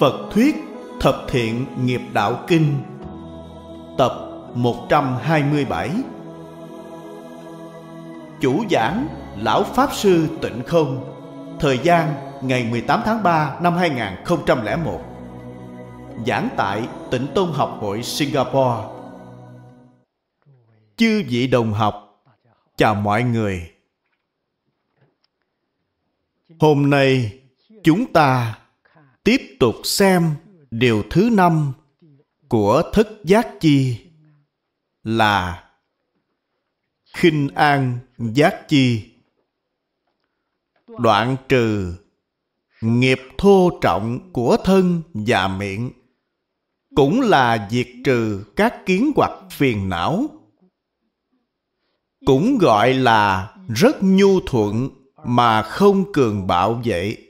Phật Thuyết Thập Thiện Nghiệp Đạo Kinh Tập 127 Chủ giảng Lão Pháp Sư Tịnh Không Thời gian ngày 18 tháng 3 năm 2001 Giảng tại Tịnh Tôn Học hội Singapore Chư vị đồng học Chào mọi người Hôm nay chúng ta tiếp tục xem điều thứ năm của thức giác chi là khinh an giác chi đoạn trừ nghiệp thô trọng của thân và miệng cũng là diệt trừ các kiến hoặc phiền não cũng gọi là rất nhu thuận mà không cường bạo vậy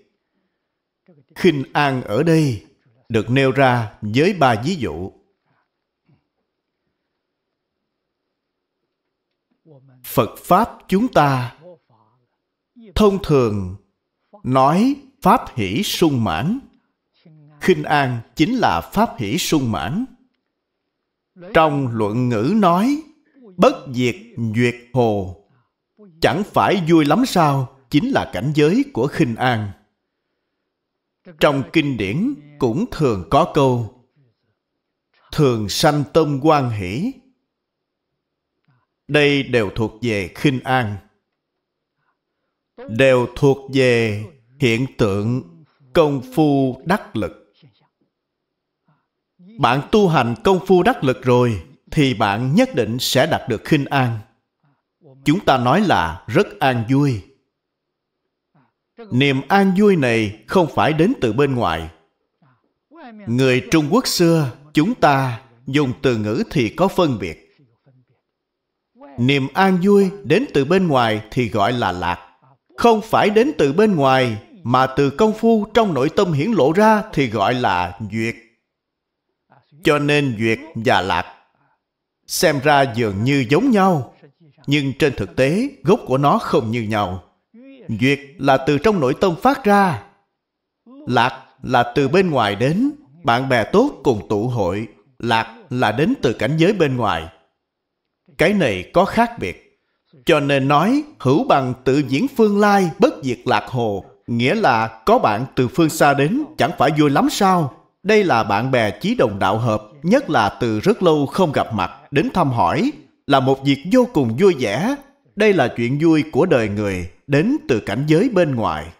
khinh an ở đây được nêu ra với ba ví dụ phật pháp chúng ta thông thường nói pháp hỷ sung mãn khinh an chính là pháp hỷ sung mãn trong luận ngữ nói bất diệt duyệt hồ chẳng phải vui lắm sao chính là cảnh giới của khinh an trong kinh điển cũng thường có câu thường sanh tâm quan hỷ đây đều thuộc về khinh an đều thuộc về hiện tượng công phu đắc lực bạn tu hành công phu đắc lực rồi thì bạn nhất định sẽ đạt được khinh an chúng ta nói là rất an vui niềm an vui này không phải đến từ bên ngoài người trung quốc xưa chúng ta dùng từ ngữ thì có phân biệt niềm an vui đến từ bên ngoài thì gọi là lạc không phải đến từ bên ngoài mà từ công phu trong nội tâm hiển lộ ra thì gọi là duyệt cho nên duyệt và lạc xem ra dường như giống nhau nhưng trên thực tế gốc của nó không như nhau duyệt là từ trong nội tâm phát ra lạc là từ bên ngoài đến bạn bè tốt cùng tụ hội lạc là đến từ cảnh giới bên ngoài cái này có khác biệt cho nên nói hữu bằng tự diễn phương lai bất diệt lạc hồ nghĩa là có bạn từ phương xa đến chẳng phải vui lắm sao đây là bạn bè chí đồng đạo hợp nhất là từ rất lâu không gặp mặt đến thăm hỏi là một việc vô cùng vui vẻ đây là chuyện vui của đời người đến từ cảnh giới bên ngoài.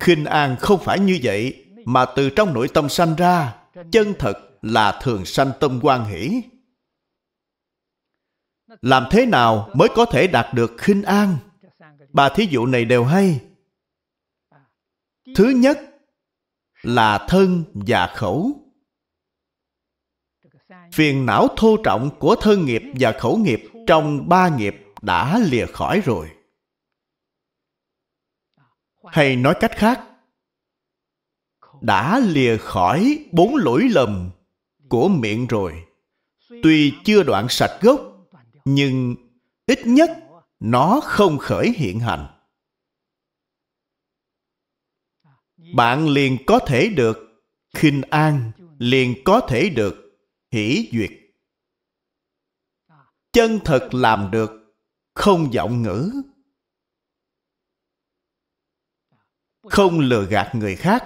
Khinh an không phải như vậy, mà từ trong nội tâm sanh ra, chân thật là thường sanh tâm quan hỷ. Làm thế nào mới có thể đạt được khinh an? Ba thí dụ này đều hay. Thứ nhất là thân và khẩu. Phiền não thô trọng của thân nghiệp và khẩu nghiệp trong ba nghiệp đã lìa khỏi rồi. Hay nói cách khác, đã lìa khỏi bốn lỗi lầm của miệng rồi. Tuy chưa đoạn sạch gốc, nhưng ít nhất nó không khởi hiện hành. Bạn liền có thể được khinh an, liền có thể được hỷ duyệt chân thật làm được không vọng ngữ không lừa gạt người khác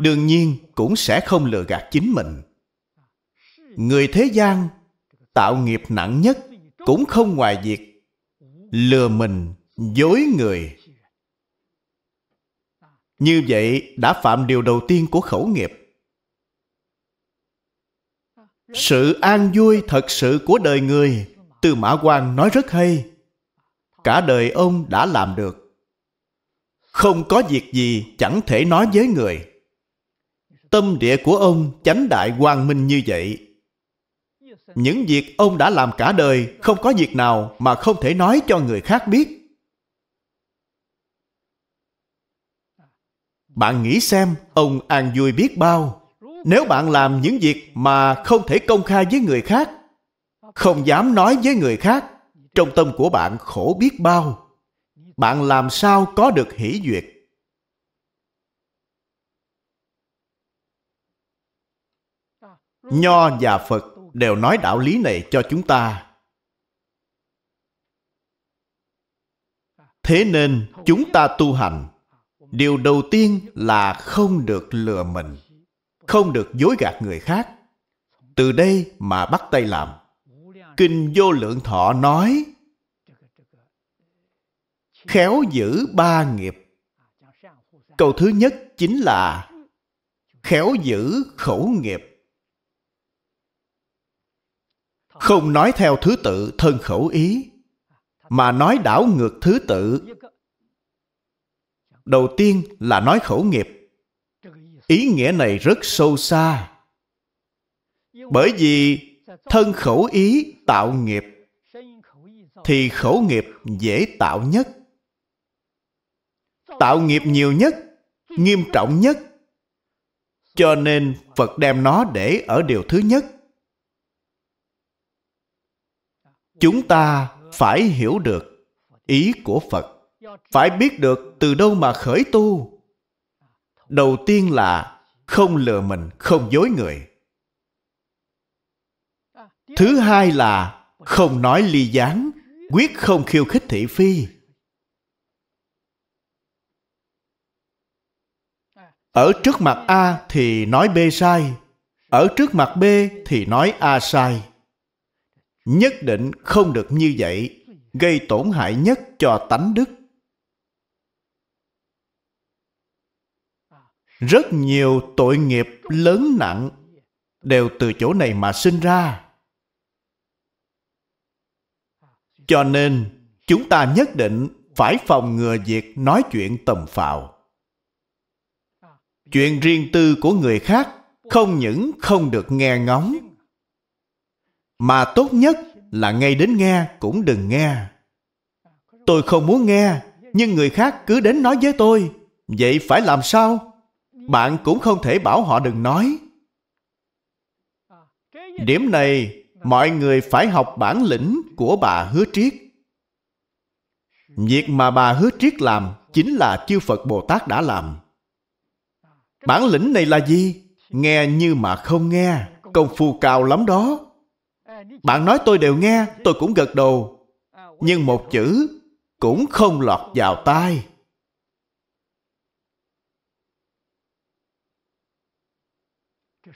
đương nhiên cũng sẽ không lừa gạt chính mình người thế gian tạo nghiệp nặng nhất cũng không ngoài việc lừa mình dối người như vậy đã phạm điều đầu tiên của khẩu nghiệp sự an vui thật sự của đời người Tư Mã Quang nói rất hay. Cả đời ông đã làm được. Không có việc gì chẳng thể nói với người. Tâm địa của ông chánh đại quang minh như vậy. Những việc ông đã làm cả đời không có việc nào mà không thể nói cho người khác biết. Bạn nghĩ xem ông an vui biết bao nếu bạn làm những việc mà không thể công khai với người khác không dám nói với người khác trong tâm của bạn khổ biết bao bạn làm sao có được hỷ duyệt nho và phật đều nói đạo lý này cho chúng ta thế nên chúng ta tu hành điều đầu tiên là không được lừa mình không được dối gạt người khác từ đây mà bắt tay làm Kinh Vô Lượng Thọ nói Khéo giữ ba nghiệp Câu thứ nhất chính là Khéo giữ khẩu nghiệp Không nói theo thứ tự thân khẩu ý Mà nói đảo ngược thứ tự Đầu tiên là nói khẩu nghiệp Ý nghĩa này rất sâu xa Bởi vì thân khẩu ý tạo nghiệp thì khẩu nghiệp dễ tạo nhất tạo nghiệp nhiều nhất nghiêm trọng nhất cho nên phật đem nó để ở điều thứ nhất chúng ta phải hiểu được ý của phật phải biết được từ đâu mà khởi tu đầu tiên là không lừa mình không dối người thứ hai là không nói ly gián quyết không khiêu khích thị phi ở trước mặt a thì nói b sai ở trước mặt b thì nói a sai nhất định không được như vậy gây tổn hại nhất cho tánh đức rất nhiều tội nghiệp lớn nặng đều từ chỗ này mà sinh ra Cho nên, chúng ta nhất định phải phòng ngừa việc nói chuyện tầm phào. Chuyện riêng tư của người khác không những không được nghe ngóng, mà tốt nhất là ngay đến nghe cũng đừng nghe. Tôi không muốn nghe, nhưng người khác cứ đến nói với tôi, vậy phải làm sao? Bạn cũng không thể bảo họ đừng nói. Điểm này mọi người phải học bản lĩnh của bà hứa triết việc mà bà hứa triết làm chính là chư phật bồ tát đã làm bản lĩnh này là gì nghe như mà không nghe công phu cao lắm đó bạn nói tôi đều nghe tôi cũng gật đầu nhưng một chữ cũng không lọt vào tai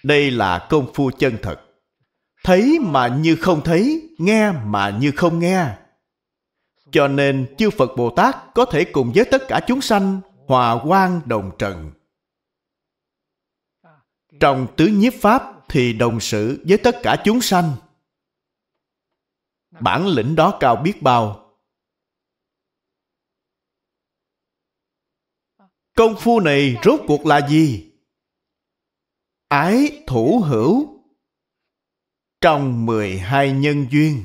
đây là công phu chân thật thấy mà như không thấy, nghe mà như không nghe. Cho nên chư Phật Bồ Tát có thể cùng với tất cả chúng sanh hòa quang đồng trần. Trong tứ nhiếp pháp thì đồng sự với tất cả chúng sanh. Bản lĩnh đó cao biết bao. Công phu này rốt cuộc là gì? Ái thủ hữu trong 12 nhân duyên.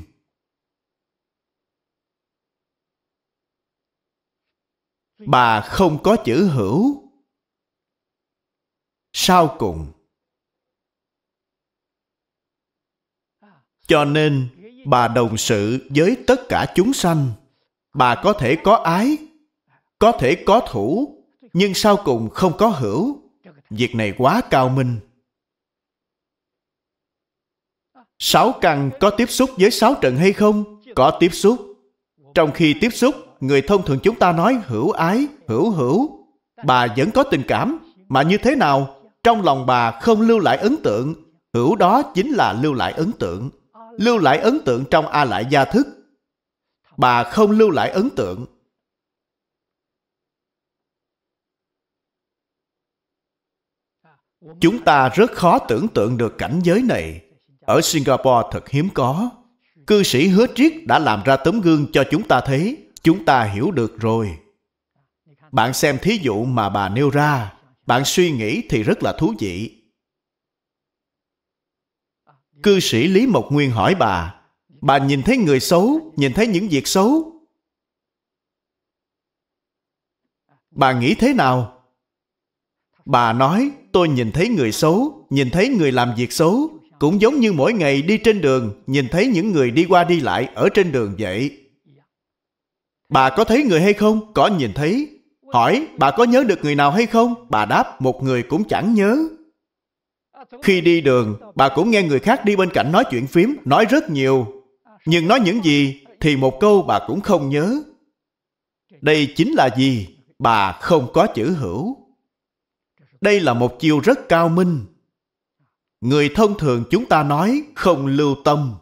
Bà không có chữ hữu. Sau cùng. Cho nên, bà đồng sự với tất cả chúng sanh. Bà có thể có ái, có thể có thủ, nhưng sau cùng không có hữu. Việc này quá cao minh. Sáu căn có tiếp xúc với sáu trận hay không? Có tiếp xúc. Trong khi tiếp xúc, người thông thường chúng ta nói hữu ái, hữu hữu. Bà vẫn có tình cảm, mà như thế nào? Trong lòng bà không lưu lại ấn tượng. Hữu đó chính là lưu lại ấn tượng. Lưu lại ấn tượng trong A Lại Gia Thức. Bà không lưu lại ấn tượng. Chúng ta rất khó tưởng tượng được cảnh giới này ở Singapore thật hiếm có. Cư sĩ hứa triết đã làm ra tấm gương cho chúng ta thấy, chúng ta hiểu được rồi. Bạn xem thí dụ mà bà nêu ra, bạn suy nghĩ thì rất là thú vị. Cư sĩ Lý Mộc Nguyên hỏi bà, bà nhìn thấy người xấu, nhìn thấy những việc xấu, bà nghĩ thế nào bà nói tôi nhìn thấy người xấu nhìn thấy người làm việc xấu cũng giống như mỗi ngày đi trên đường nhìn thấy những người đi qua đi lại ở trên đường vậy. Bà có thấy người hay không? Có nhìn thấy. Hỏi bà có nhớ được người nào hay không? Bà đáp một người cũng chẳng nhớ. Khi đi đường, bà cũng nghe người khác đi bên cạnh nói chuyện phím, nói rất nhiều. Nhưng nói những gì thì một câu bà cũng không nhớ. Đây chính là gì? Bà không có chữ hữu. Đây là một chiêu rất cao minh. Người thông thường chúng ta nói không lưu tâm.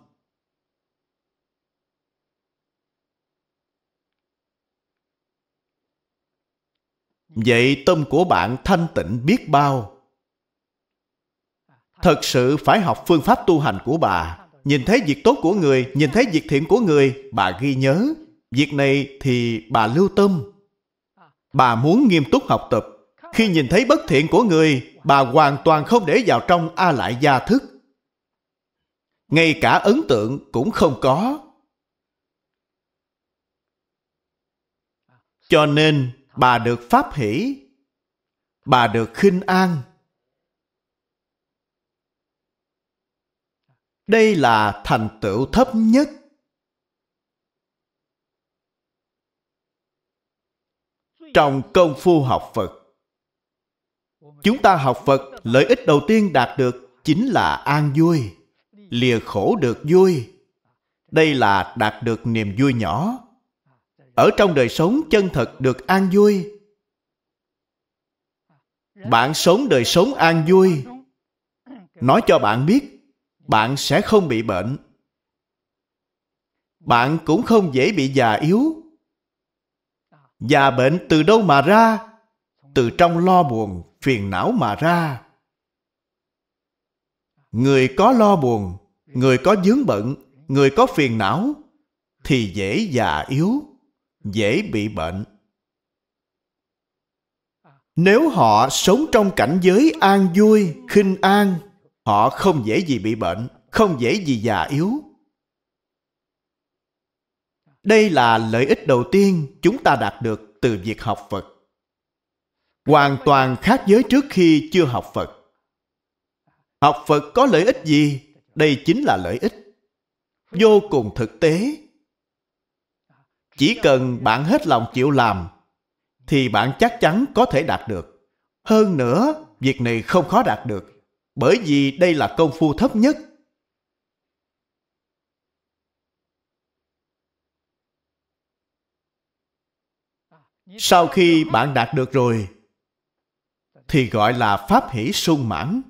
Vậy tâm của bạn thanh tịnh biết bao. Thật sự phải học phương pháp tu hành của bà. Nhìn thấy việc tốt của người, nhìn thấy việc thiện của người, bà ghi nhớ. Việc này thì bà lưu tâm. Bà muốn nghiêm túc học tập khi nhìn thấy bất thiện của người, bà hoàn toàn không để vào trong A Lại Gia Thức. Ngay cả ấn tượng cũng không có. Cho nên bà được pháp hỷ, bà được khinh an. Đây là thành tựu thấp nhất. Trong công phu học Phật, chúng ta học phật lợi ích đầu tiên đạt được chính là an vui lìa khổ được vui đây là đạt được niềm vui nhỏ ở trong đời sống chân thật được an vui bạn sống đời sống an vui nói cho bạn biết bạn sẽ không bị bệnh bạn cũng không dễ bị già yếu già bệnh từ đâu mà ra từ trong lo buồn, phiền não mà ra. Người có lo buồn, người có vướng bận, người có phiền não, thì dễ già yếu, dễ bị bệnh. Nếu họ sống trong cảnh giới an vui, khinh an, họ không dễ gì bị bệnh, không dễ gì già yếu. Đây là lợi ích đầu tiên chúng ta đạt được từ việc học Phật hoàn toàn khác giới trước khi chưa học Phật. Học Phật có lợi ích gì? Đây chính là lợi ích. Vô cùng thực tế. Chỉ cần bạn hết lòng chịu làm, thì bạn chắc chắn có thể đạt được. Hơn nữa, việc này không khó đạt được, bởi vì đây là công phu thấp nhất. Sau khi bạn đạt được rồi, thì gọi là pháp hỷ sung mãn.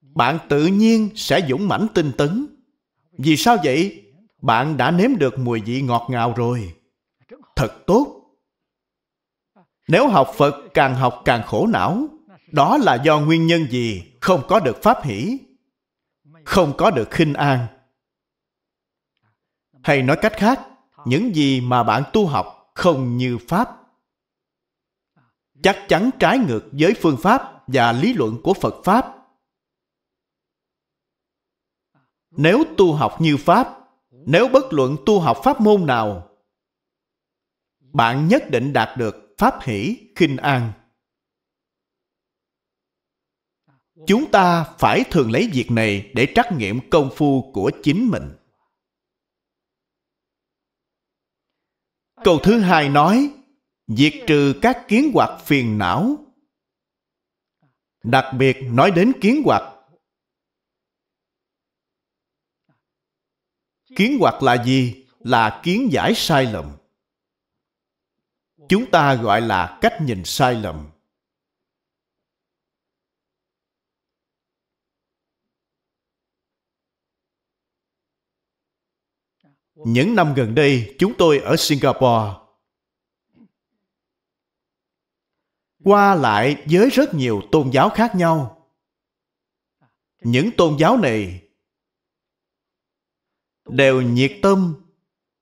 Bạn tự nhiên sẽ dũng mãnh tinh tấn. Vì sao vậy? Bạn đã nếm được mùi vị ngọt ngào rồi. Thật tốt. Nếu học Phật càng học càng khổ não, đó là do nguyên nhân gì không có được pháp hỷ, không có được khinh an. Hay nói cách khác, những gì mà bạn tu học không như pháp chắc chắn trái ngược với phương pháp và lý luận của Phật Pháp. Nếu tu học như Pháp, nếu bất luận tu học pháp môn nào, bạn nhất định đạt được Pháp hỷ, khinh an. Chúng ta phải thường lấy việc này để trắc nghiệm công phu của chính mình. Câu thứ hai nói diệt trừ các kiến hoạt phiền não đặc biệt nói đến kiến hoạt kiến hoạt là gì là kiến giải sai lầm chúng ta gọi là cách nhìn sai lầm những năm gần đây chúng tôi ở singapore qua lại với rất nhiều tôn giáo khác nhau. Những tôn giáo này đều nhiệt tâm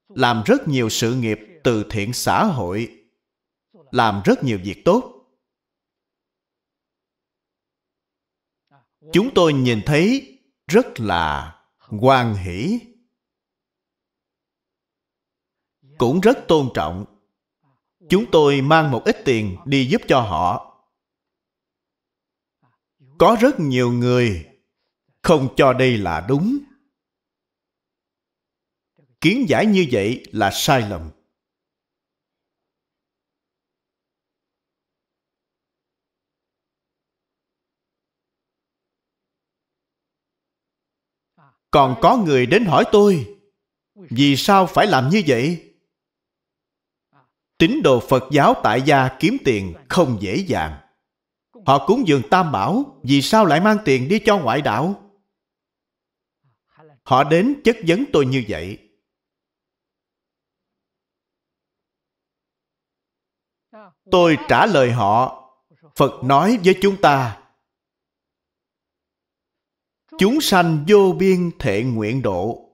làm rất nhiều sự nghiệp từ thiện xã hội, làm rất nhiều việc tốt. Chúng tôi nhìn thấy rất là quan hỷ cũng rất tôn trọng chúng tôi mang một ít tiền đi giúp cho họ có rất nhiều người không cho đây là đúng kiến giải như vậy là sai lầm còn có người đến hỏi tôi vì sao phải làm như vậy tín đồ Phật giáo tại gia kiếm tiền không dễ dàng. Họ cúng dường tam bảo, vì sao lại mang tiền đi cho ngoại đạo? Họ đến chất vấn tôi như vậy. Tôi trả lời họ, Phật nói với chúng ta, chúng sanh vô biên thệ nguyện độ.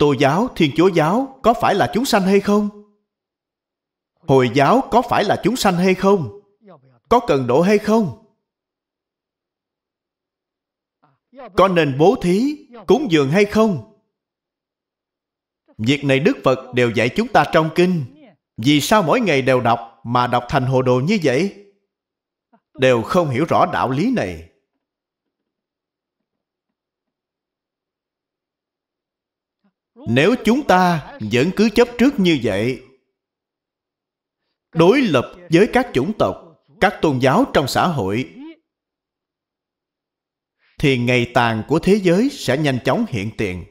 Tô giáo, Thiên Chúa giáo có phải là chúng sanh hay không? Hồi giáo có phải là chúng sanh hay không? Có cần độ hay không? Có nên bố thí, cúng dường hay không? Việc này Đức Phật đều dạy chúng ta trong kinh. Vì sao mỗi ngày đều đọc mà đọc thành hồ đồ như vậy? Đều không hiểu rõ đạo lý này. Nếu chúng ta vẫn cứ chấp trước như vậy đối lập với các chủng tộc các tôn giáo trong xã hội thì ngày tàn của thế giới sẽ nhanh chóng hiện tiền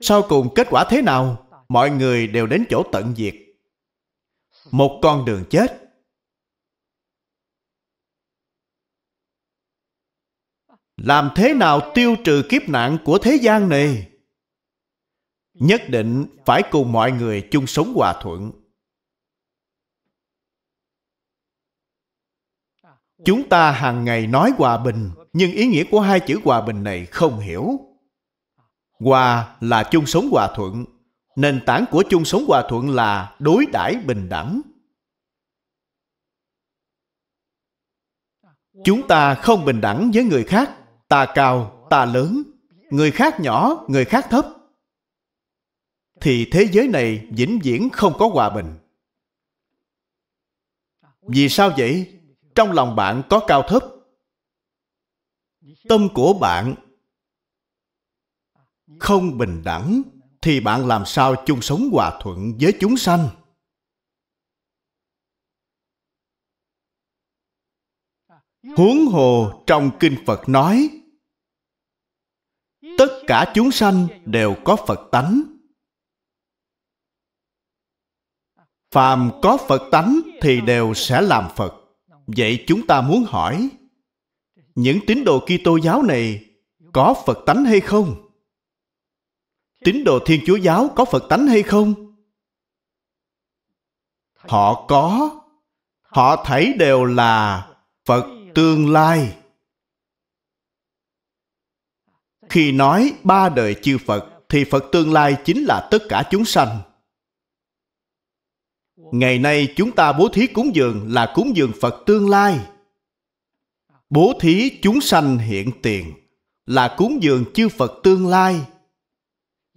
sau cùng kết quả thế nào mọi người đều đến chỗ tận diệt một con đường chết làm thế nào tiêu trừ kiếp nạn của thế gian này nhất định phải cùng mọi người chung sống hòa thuận chúng ta hàng ngày nói hòa bình nhưng ý nghĩa của hai chữ hòa bình này không hiểu hòa là chung sống hòa thuận nền tảng của chung sống hòa thuận là đối đãi bình đẳng chúng ta không bình đẳng với người khác ta cao ta lớn người khác nhỏ người khác thấp thì thế giới này vĩnh viễn không có hòa bình vì sao vậy trong lòng bạn có cao thấp tâm của bạn không bình đẳng thì bạn làm sao chung sống hòa thuận với chúng sanh huống hồ trong kinh phật nói tất cả chúng sanh đều có phật tánh phàm có phật tánh thì đều sẽ làm phật Vậy chúng ta muốn hỏi, những tín đồ Kitô giáo này có Phật tánh hay không? Tín đồ Thiên Chúa giáo có Phật tánh hay không? Họ có. Họ thấy đều là Phật tương lai. Khi nói ba đời chư Phật thì Phật tương lai chính là tất cả chúng sanh ngày nay chúng ta bố thí cúng dường là cúng dường Phật tương lai. Bố thí chúng sanh hiện tiền là cúng dường chư Phật tương lai,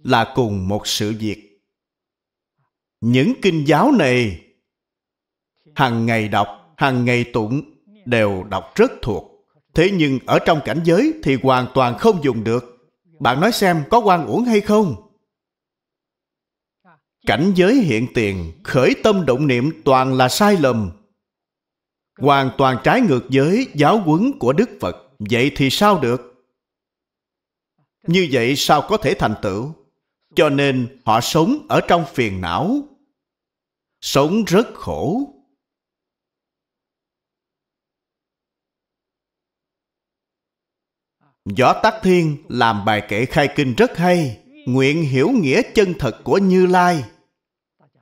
là cùng một sự việc. Những kinh giáo này hàng ngày đọc, hàng ngày tụng đều đọc rất thuộc. Thế nhưng ở trong cảnh giới thì hoàn toàn không dùng được. Bạn nói xem có quan uổng hay không? cảnh giới hiện tiền khởi tâm động niệm toàn là sai lầm hoàn toàn trái ngược với giáo huấn của đức phật vậy thì sao được như vậy sao có thể thành tựu cho nên họ sống ở trong phiền não sống rất khổ võ tắc thiên làm bài kệ khai kinh rất hay nguyện hiểu nghĩa chân thật của như lai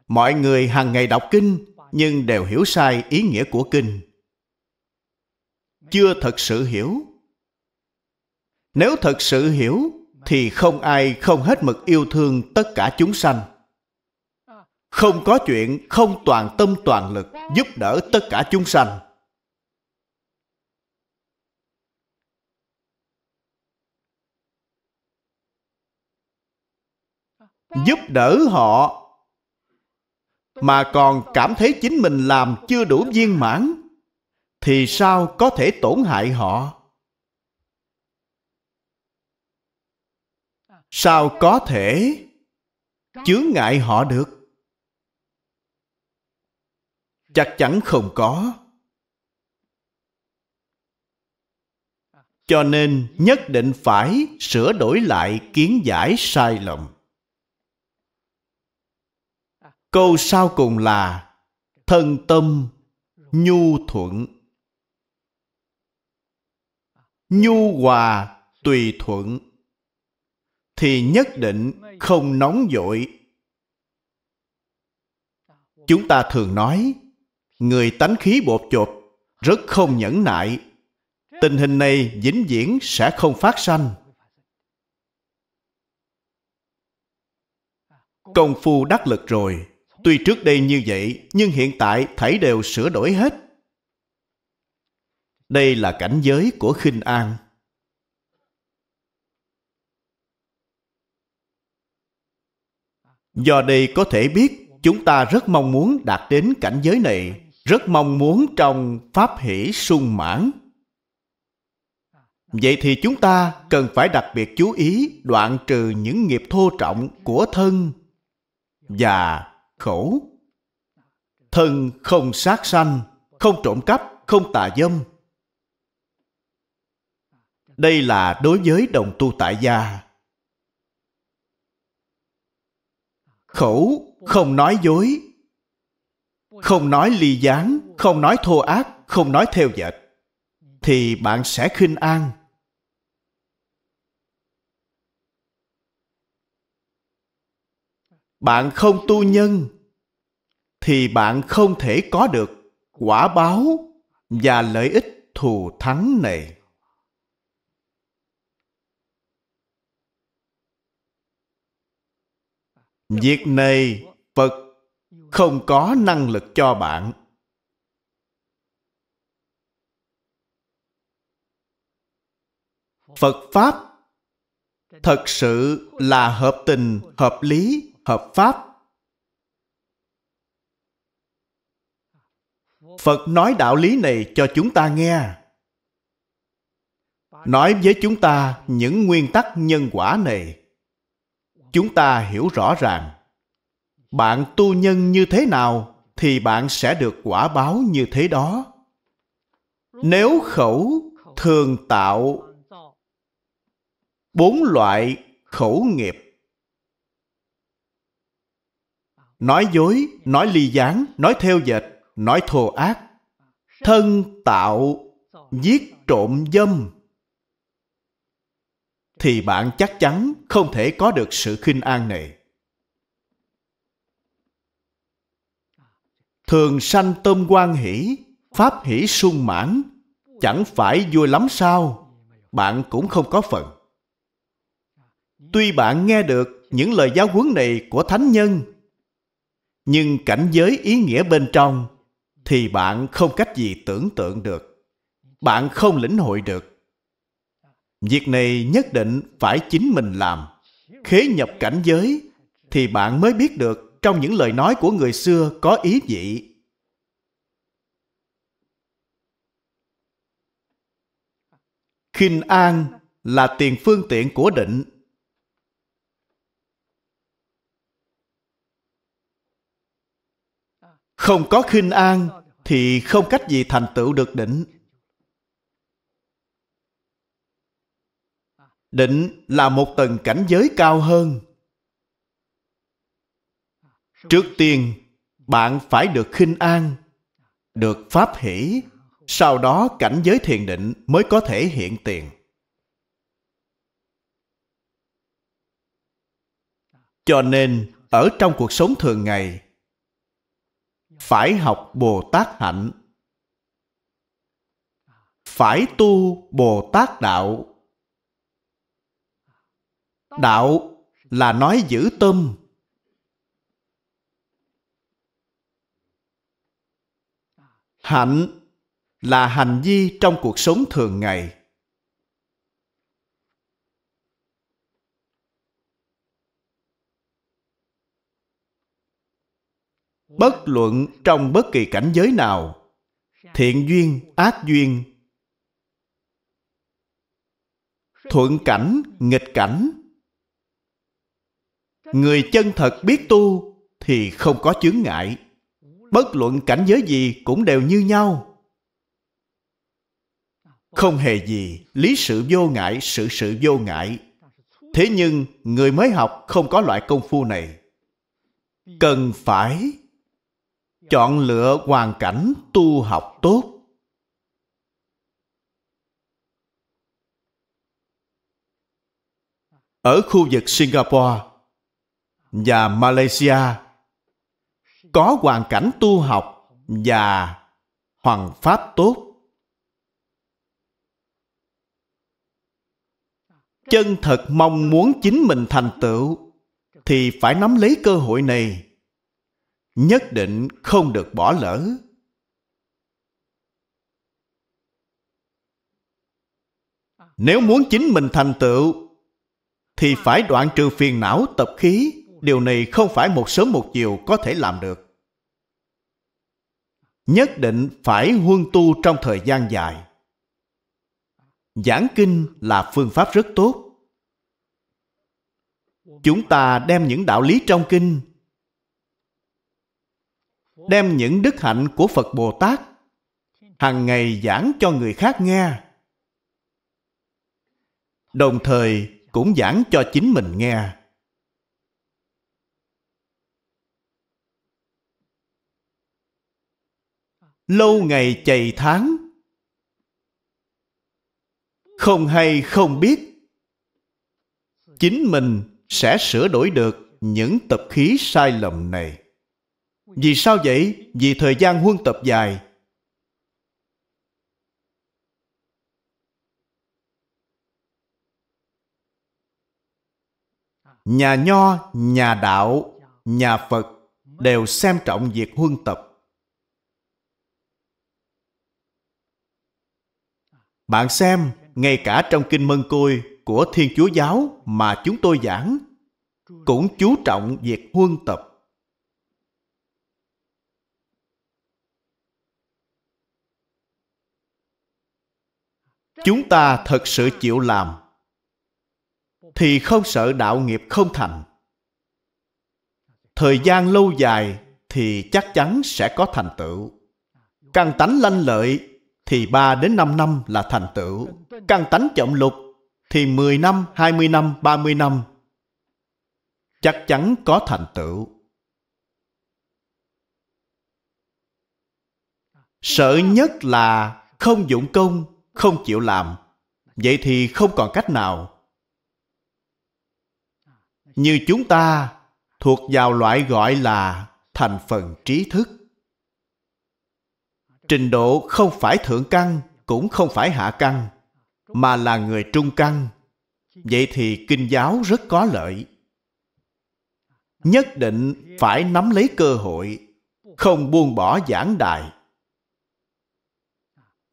mọi người hàng ngày đọc kinh nhưng đều hiểu sai ý nghĩa của kinh chưa thật sự hiểu nếu thật sự hiểu thì không ai không hết mực yêu thương tất cả chúng sanh không có chuyện không toàn tâm toàn lực giúp đỡ tất cả chúng sanh giúp đỡ họ mà còn cảm thấy chính mình làm chưa đủ viên mãn thì sao có thể tổn hại họ sao có thể chướng ngại họ được chắc chắn không có cho nên nhất định phải sửa đổi lại kiến giải sai lầm câu sau cùng là thân tâm nhu thuận nhu hòa tùy thuận thì nhất định không nóng vội chúng ta thường nói người tánh khí bột chột rất không nhẫn nại tình hình này vĩnh viễn sẽ không phát sanh công phu đắc lực rồi Tuy trước đây như vậy, nhưng hiện tại thảy đều sửa đổi hết. Đây là cảnh giới của khinh an. Do đây có thể biết, chúng ta rất mong muốn đạt đến cảnh giới này, rất mong muốn trong pháp hỷ sung mãn. Vậy thì chúng ta cần phải đặc biệt chú ý đoạn trừ những nghiệp thô trọng của thân và khổ. Thân không sát sanh, không trộm cắp, không tà dâm. Đây là đối với đồng tu tại gia. Khẩu không nói dối, không nói ly gián, không nói thô ác, không nói theo dệt, thì bạn sẽ khinh an, bạn không tu nhân thì bạn không thể có được quả báo và lợi ích thù thắng này việc này phật không có năng lực cho bạn phật pháp thật sự là hợp tình hợp lý hợp pháp phật nói đạo lý này cho chúng ta nghe nói với chúng ta những nguyên tắc nhân quả này chúng ta hiểu rõ ràng bạn tu nhân như thế nào thì bạn sẽ được quả báo như thế đó nếu khẩu thường tạo bốn loại khẩu nghiệp nói dối, nói ly gián, nói theo dệt, nói thô ác, thân tạo, giết trộm dâm, thì bạn chắc chắn không thể có được sự khinh an này. Thường sanh tâm quan hỷ, pháp hỷ sung mãn, chẳng phải vui lắm sao, bạn cũng không có phần. Tuy bạn nghe được những lời giáo huấn này của Thánh Nhân nhưng cảnh giới ý nghĩa bên trong thì bạn không cách gì tưởng tượng được bạn không lĩnh hội được việc này nhất định phải chính mình làm khế nhập cảnh giới thì bạn mới biết được trong những lời nói của người xưa có ý vị khinh an là tiền phương tiện của định không có khinh an thì không cách gì thành tựu được định định là một tầng cảnh giới cao hơn trước tiên bạn phải được khinh an được pháp hỷ sau đó cảnh giới thiền định mới có thể hiện tiền cho nên ở trong cuộc sống thường ngày phải học Bồ Tát hạnh, phải tu Bồ Tát đạo. Đạo là nói giữ tâm. Hạnh là hành vi trong cuộc sống thường ngày. bất luận trong bất kỳ cảnh giới nào thiện duyên ác duyên thuận cảnh nghịch cảnh người chân thật biết tu thì không có chướng ngại bất luận cảnh giới gì cũng đều như nhau không hề gì lý sự vô ngại sự sự vô ngại thế nhưng người mới học không có loại công phu này cần phải chọn lựa hoàn cảnh tu học tốt ở khu vực singapore và malaysia có hoàn cảnh tu học và hoàn pháp tốt chân thật mong muốn chính mình thành tựu thì phải nắm lấy cơ hội này nhất định không được bỏ lỡ nếu muốn chính mình thành tựu thì phải đoạn trừ phiền não tập khí điều này không phải một sớm một chiều có thể làm được nhất định phải huân tu trong thời gian dài giảng kinh là phương pháp rất tốt chúng ta đem những đạo lý trong kinh đem những đức hạnh của Phật Bồ Tát hàng ngày giảng cho người khác nghe. Đồng thời cũng giảng cho chính mình nghe. Lâu ngày chầy tháng Không hay không biết Chính mình sẽ sửa đổi được những tập khí sai lầm này. Vì sao vậy? Vì thời gian huân tập dài. Nhà nho, nhà đạo, nhà Phật đều xem trọng việc huân tập. Bạn xem, ngay cả trong Kinh Mân Côi của Thiên Chúa Giáo mà chúng tôi giảng, cũng chú trọng việc huân tập. chúng ta thật sự chịu làm thì không sợ đạo nghiệp không thành thời gian lâu dài thì chắc chắn sẽ có thành tựu căn tánh lanh lợi thì 3 đến 5 năm là thành tựu căn tánh chậm lục thì 10 năm, 20 năm, 30 năm chắc chắn có thành tựu. Sợ nhất là không dụng công không chịu làm vậy thì không còn cách nào như chúng ta thuộc vào loại gọi là thành phần trí thức trình độ không phải thượng căn cũng không phải hạ căn mà là người trung căn vậy thì kinh giáo rất có lợi nhất định phải nắm lấy cơ hội không buông bỏ giảng đài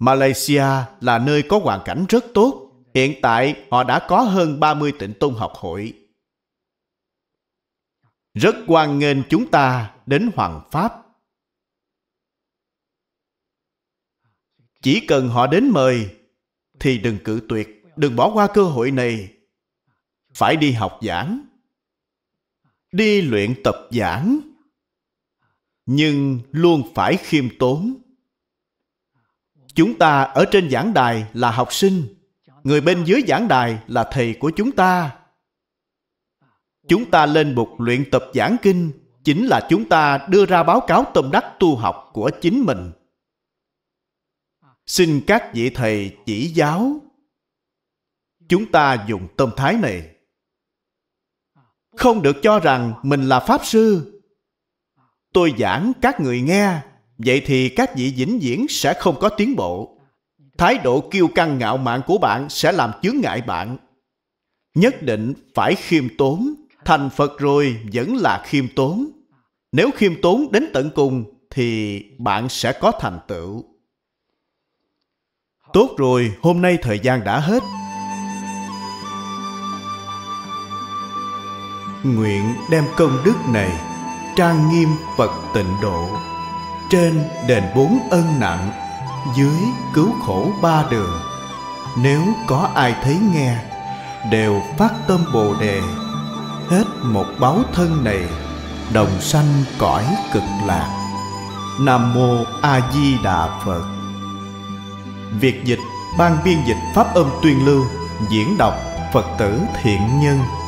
Malaysia là nơi có hoàn cảnh rất tốt. Hiện tại họ đã có hơn 30 tịnh tôn học hội. Rất quan nghênh chúng ta đến Hoàng Pháp. Chỉ cần họ đến mời thì đừng cự tuyệt, đừng bỏ qua cơ hội này. Phải đi học giảng, đi luyện tập giảng, nhưng luôn phải khiêm tốn chúng ta ở trên giảng đài là học sinh người bên dưới giảng đài là thầy của chúng ta chúng ta lên bục luyện tập giảng kinh chính là chúng ta đưa ra báo cáo tâm đắc tu học của chính mình xin các vị thầy chỉ giáo chúng ta dùng tâm thái này không được cho rằng mình là pháp sư tôi giảng các người nghe vậy thì các vị vĩnh viễn sẽ không có tiến bộ. Thái độ kiêu căng ngạo mạn của bạn sẽ làm chướng ngại bạn. Nhất định phải khiêm tốn, thành Phật rồi vẫn là khiêm tốn. Nếu khiêm tốn đến tận cùng thì bạn sẽ có thành tựu. Tốt rồi, hôm nay thời gian đã hết. Nguyện đem công đức này trang nghiêm Phật tịnh độ trên đền bốn ân nặng dưới cứu khổ ba đường nếu có ai thấy nghe đều phát tâm bồ đề hết một báo thân này đồng sanh cõi cực lạc nam mô a di đà phật Việc dịch ban biên dịch pháp âm tuyên lưu diễn đọc phật tử thiện nhân